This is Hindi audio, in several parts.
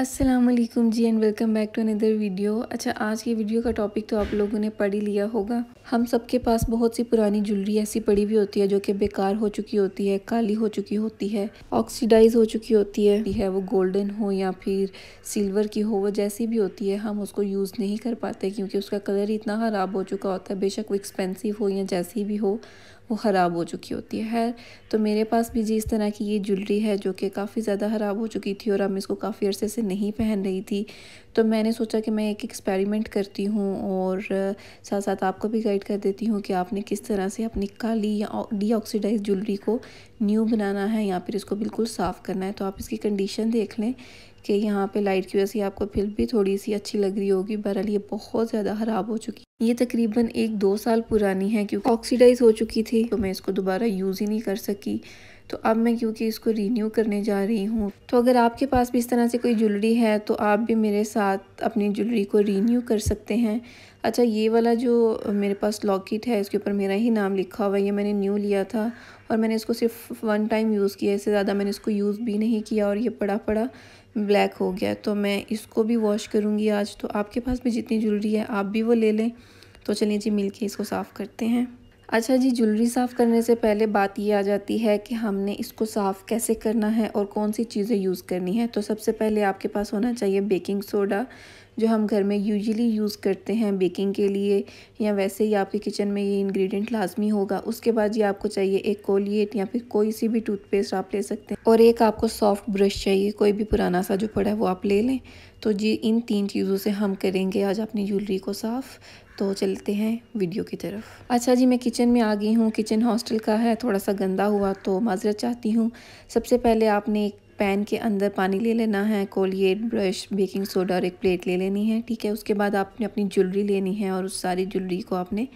Aslam ji and welcome back to another video अच्छा आज की वीडियो का टॉपिक तो आप लोगों ने पढ़ ही लिया होगा हम सबके पास बहुत सी पुरानी ज्वेलरी ऐसी पड़ी हुई होती है जो कि बेकार हो चुकी होती है काली हो चुकी होती है ऑक्सीडाइज हो चुकी होती है है वो गोल्डन हो या फिर सिल्वर की हो वो जैसी भी होती है हम उसको यूज़ नहीं कर पाते क्योंकि उसका कलर इतना ख़राब हो चुका होता है बेशक वो एक्सपेंसिव हो या जैसी भी हो वो ख़राब हो चुकी होती है है तो मेरे पास भी जी इस तरह की ये ज्वेलरी है जो कि काफ़ी ज़्यादा ख़राब हो चुकी थी और अब मैं इसको काफ़ी अर्से से नहीं पहन रही थी तो मैंने सोचा कि मैं एक एक्सपेरिमेंट करती हूँ और साथ साथ आपको भी गाइड कर देती हूँ कि आपने किस तरह से अपनी काली या डीऑक्सीडाइज ज्वेलरी को न्यू बनाना है या फिर इसको बिल्कुल साफ़ करना है तो आप इसकी कंडीशन देख लें कि यहाँ पे लाइट की वजह से आपको फिर भी थोड़ी सी अच्छी लग रही होगी बहरहाल ये बहुत ज़्यादा ख़राब हो चुकी ये तकरीबन एक दो साल पुरानी है क्योंकि ऑक्सीडाइज हो चुकी थी तो मैं इसको दोबारा यूज़ ही नहीं कर सकी तो अब मैं क्योंकि इसको रीन्यू करने जा रही हूँ तो अगर आपके पास भी इस तरह से कोई ज्वेलरी है तो आप भी मेरे साथ अपनी ज्वेलरी को रीन्यू कर सकते हैं अच्छा ये वाला जो मेरे पास लॉकेट है इसके ऊपर मेरा ही नाम लिखा हुआ है ये मैंने न्यू लिया था और मैंने इसको सिर्फ वन टाइम यूज़ किया इससे ज़्यादा मैंने इसको यूज़ भी नहीं किया और ये पड़ा पड़ा ब्लैक हो गया तो मैं इसको भी वॉश करूँगी आज तो आपके पास भी जितनी ज्वेलरी है आप भी वो ले लें तो चलिए जी मिल इसको साफ़ करते हैं अच्छा जी ज्वेलरी साफ़ करने से पहले बात ये आ जाती है कि हमने इसको साफ़ कैसे करना है और कौन सी चीज़ें यूज़ करनी है तो सबसे पहले आपके पास होना चाहिए बेकिंग सोडा जो हम घर में यूजली यूज़ करते हैं बेकिंग के लिए या वैसे ही आपके किचन में ये इंग्रेडिएंट लाजमी होगा उसके बाद ये आपको चाहिए एक कोलिएट या फिर कोई सी भी टूथपेस्ट आप ले सकते हैं और एक आपको सॉफ्ट ब्रश चाहिए कोई भी पुराना सा जो पड़ा है वो आप ले लें तो जी इन तीन चीज़ों से हम करेंगे आज अपनी ज्वेलरी को साफ़ तो चलते हैं वीडियो की तरफ अच्छा जी मैं किचन में आ गई हूँ किचन हॉस्टल का है थोड़ा सा गंदा हुआ तो माजरत चाहती हूँ सबसे पहले आपने एक पैन के अंदर पानी ले लेना है कोलगेट ब्रश बेकिंग सोडा और एक प्लेट ले लेनी है ठीक है उसके बाद आपने अपनी ज्वेलरी लेनी है और उस सारी ज्वेलरी को आपने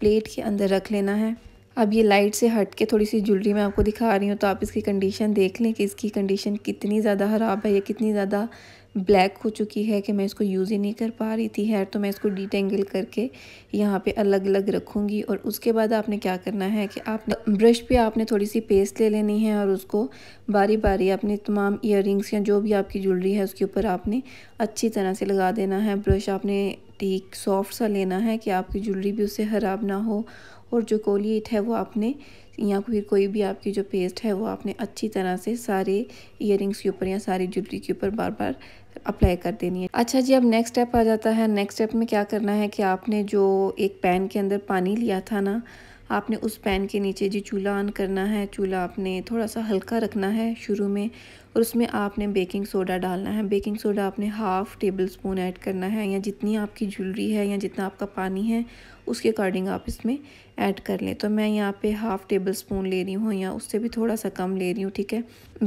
प्लेट के अंदर रख लेना है अब ये लाइट से हट के थोड़ी सी ज्वेलरी मैं आपको दिखा रही हूँ तो आप इसकी कंडीशन देख लें कि इसकी कंडीशन कितनी ज़्यादा ख़राब है या कितनी ज़्यादा ब्लैक हो चुकी है कि मैं इसको यूज़ ही नहीं कर पा रही थी हेयर तो मैं इसको डिटेंगल करके यहाँ पे अलग अलग रखूँगी और उसके बाद आपने क्या करना है कि आप ब्रश पे आपने थोड़ी सी पेस्ट ले लेनी है और उसको बारी बारी अपने तमाम इयर या जो भी आपकी ज्वेलरी है उसके ऊपर आपने अच्छी तरह से लगा देना है ब्रश आपने ठीक सॉफ्ट सा लेना है कि आपकी ज्वेलरी भी उससे ख़राब ना हो और जो कोलियट है वो आपने या फिर कोई भी आपकी जो पेस्ट है वो आपने अच्छी तरह से सारे इयर के ऊपर या सारी ज्वेलरी के ऊपर बार बार अप्लाई कर देनी है अच्छा जी अब नेक्स्ट स्टेप आ जाता है नेक्स्ट स्टेप में क्या करना है कि आपने जो एक पैन के अंदर पानी लिया था ना आपने उस पैन के नीचे जी चूल्हा ऑन करना है चूल्हा आपने थोड़ा सा हल्का रखना है शुरू में और उसमें आपने बेकिंग सोडा डालना है बेकिंग सोडा आपने हाफ़ टेबल स्पून ऐड करना है या जितनी आपकी ज्वेलरी है या जितना आपका पानी है उसके अकॉर्डिंग आप इसमें ऐड कर लें तो मैं यहाँ पे हाफ़ टेबल स्पून ले रही हूँ या उससे भी थोड़ा सा कम ले रही हूँ ठीक है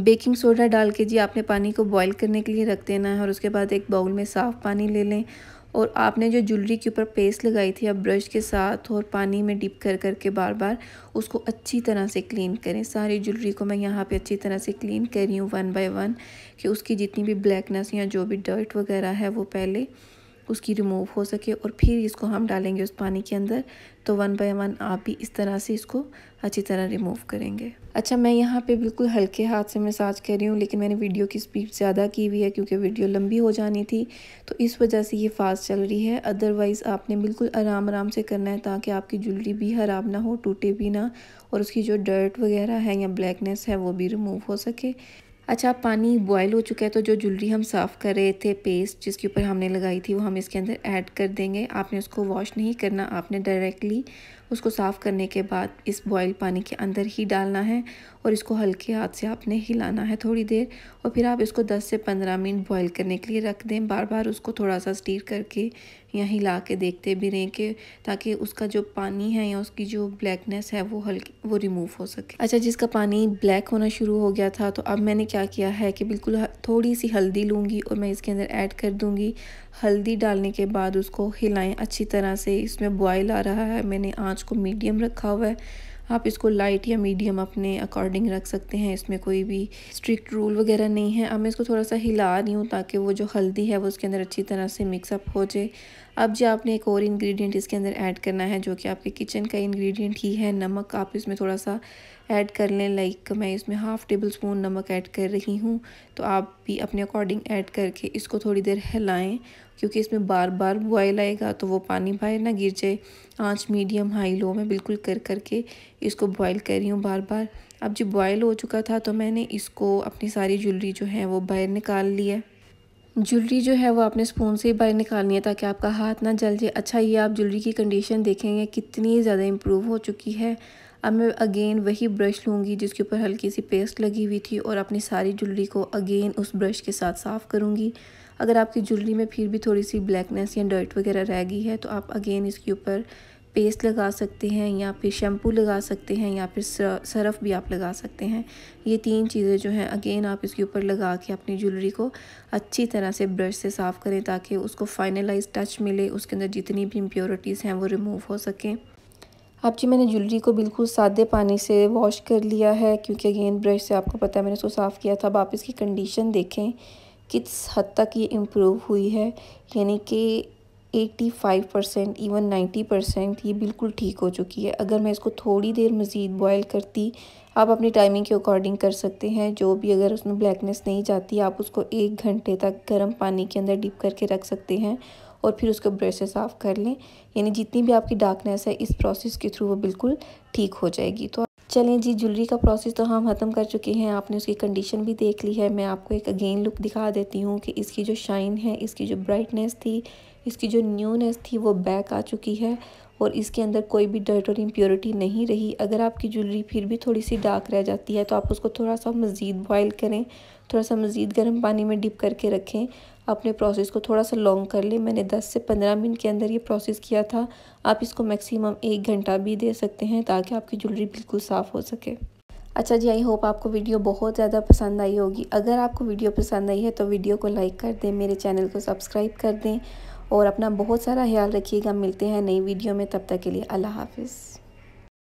बेकिंग सोडा डाल के जी आपने पानी को बॉयल करने के लिए रख देना है और उसके बाद एक बाउल में साफ़ पानी ले लें और आपने जो ज्वेलरी के ऊपर पेस्ट लगाई थी आप ब्रश के साथ और पानी में डिप कर कर के बार बार उसको अच्छी तरह से क्लीन करें सारी ज्वेलरी को मैं यहाँ पे अच्छी तरह से क्लीन कर रही हूँ वन बाय वन कि उसकी जितनी भी ब्लैकनेस या जो भी डर्ट वगैरह है वो पहले उसकी रिमूव हो सके और फिर इसको हम डालेंगे उस पानी के अंदर तो वन बाय वन आप भी इस तरह से इसको अच्छी तरह रिमूव करेंगे अच्छा मैं यहाँ पे बिल्कुल हल्के हाथ से मसाज कर रही हूँ लेकिन मैंने वीडियो की स्पीड ज़्यादा की हुई है क्योंकि वीडियो लंबी हो जानी थी तो इस वजह से ये फास्ट चल रही है अदरवाइज़ आपने बिल्कुल आराम आराम से करना है ताकि आपकी ज्वेलरी भी ख़राब ना हो टूटे भी ना और उसकी जो डर्ट वगैरह है या ब्लैकनेस है वो भी रिमूव हो सके अच्छा पानी बॉयल हो चुका है तो जो ज्वेलरी हम साफ़ कर रहे थे पेस्ट जिसके ऊपर हमने लगाई थी वो हम इसके अंदर ऐड कर देंगे आपने उसको वॉश नहीं करना आपने डायरेक्टली उसको साफ़ करने के बाद इस बॉयल पानी के अंदर ही डालना है और इसको हल्के हाथ से आपने हिलाना है थोड़ी देर और फिर आप इसको 10 से 15 मिनट बॉयल करने के लिए रख दें बार बार उसको थोड़ा सा स्टीर करके या हिला के देखते भी रहें कि ताकि उसका जो पानी है या उसकी जो ब्लैकनेस है वो हल्की वो रिमूव हो सके अच्छा जिसका पानी ब्लैक होना शुरू हो गया था तो अब मैंने क्या किया है कि बिल्कुल थोड़ी सी हल्दी लूँगी और मैं इसके अंदर ऐड कर दूँगी हल्दी डालने के बाद उसको हिलाएँ अच्छी तरह से इसमें बॉयल आ रहा है मैंने आँख आँच को मीडियम रखा हुआ है आप इसको लाइट या मीडियम अपने अकॉर्डिंग रख सकते हैं इसमें कोई भी स्ट्रिक्ट रूल वगैरह नहीं है अब मैं इसको थोड़ा सा हिला रही हूँ ताकि वो जो हल्दी है वो उसके अंदर अच्छी तरह से मिक्सअप हो जाए अब जो आपने एक और इंग्रेडिएंट इसके अंदर ऐड करना है जो कि आपके किचन का इंग्रेडिएंट ही है नमक आप इसमें थोड़ा सा ऐड कर लें लाइक मैं इसमें हाफ़ टेबल स्पून नमक ऐड कर रही हूँ तो आप भी अपने अकॉर्डिंग ऐड करके इसको थोड़ी देर हिलाएं क्योंकि इसमें बार बार बॉयल आएगा तो वो पानी बाहर ना गिर जाए आँच मीडियम हाई लो में बिल्कुल कर करके इसको बॉयल कर रही हूँ बार बार अब जब बॉयल हो चुका था तो मैंने इसको अपनी सारी ज्वेलरी जो है वो बाहर निकाल लिया ज्वेलरी जो है वो आपने स्पून से ही बाहर निकालनी है ताकि आपका हाथ ना जल जाए अच्छा ये आप ज्वेलरी की कंडीशन देखेंगे कितनी ज़्यादा इम्प्रूव हो चुकी है अब मैं अगेन वही ब्रश लूँगी जिसके ऊपर हल्की सी पेस्ट लगी हुई थी और अपनी सारी ज्वेलरी को अगेन उस ब्रश के साथ साफ़ करूँगी अगर आपकी ज्वेलरी में फिर भी थोड़ी सी ब्लैकनेस या डर्ट वगैरह रह गई है तो आप अगेन इसके ऊपर पेस्ट लगा सकते हैं या फिर शैम्पू लगा सकते हैं या फिर सरफ़ भी आप लगा सकते हैं ये तीन चीज़ें जो हैं अगेन आप इसके ऊपर लगा के अपनी ज्वेलरी को अच्छी तरह से ब्रश से साफ़ करें ताकि उसको फाइनलाइज टच मिले उसके अंदर जितनी भी इम्प्योरिटीज़ हैं वो रिमूव हो सकें अब जी मैंने ज्वेलरी को बिल्कुल सादे पानी से वॉश कर लिया है क्योंकि अगेन ब्रश से आपको पता है मैंने उसको साफ़ किया था अब आप इसकी कंडीशन देखें किस हद तक ये इम्प्रूव हुई है यानी कि 85 परसेंट इवन 90 परसेंट ये बिल्कुल ठीक हो चुकी है अगर मैं इसको थोड़ी देर मज़ीद बॉयल करती आप अपनी टाइमिंग के अकॉर्डिंग कर सकते हैं जो भी अगर उसमें ब्लैकनेस नहीं जाती आप उसको एक घंटे तक गर्म पानी के अंदर डिप करके रख सकते हैं और फिर उसको ब्रश से साफ़ कर लें यानी जितनी भी आपकी डार्कनेस है इस प्रोसेस के थ्रू वो बिल्कुल ठीक हो जाएगी तो चलें जी ज्वेलरी का प्रोसेस तो हम ख़त्म कर चुके हैं आपने उसकी कंडीशन भी देख ली है मैं आपको एक अगेन लुक दिखा देती हूँ कि इसकी जो शाइन है इसकी जो ब्राइटनेस थी इसकी जो न्यूनेस थी वो बैक आ चुकी है और इसके अंदर कोई भी डर्ट और इम्प्योरिटी नहीं रही अगर आपकी ज्वेलरी फिर भी थोड़ी सी डार्क रह जाती है तो आप उसको थोड़ा सा मज़ीद बॉयल करें थोड़ा सा मज़ीद गर्म पानी में डिप करके रखें अपने प्रोसेस को थोड़ा सा लॉन्ग कर लें मैंने 10 से 15 मिनट के अंदर ये प्रोसेस किया था आप इसको मैक्सिमम एक घंटा भी दे सकते हैं ताकि आपकी ज्वेलरी बिल्कुल साफ़ हो सके अच्छा जी आई होप आपको वीडियो बहुत ज़्यादा पसंद आई होगी अगर आपको वीडियो पसंद आई है तो वीडियो को लाइक कर दें मेरे चैनल को सब्सक्राइब कर दें और अपना बहुत सारा ख्याल रखिएगा मिलते हैं नई वीडियो में तब तक के लिए अल्लाह हाफिज़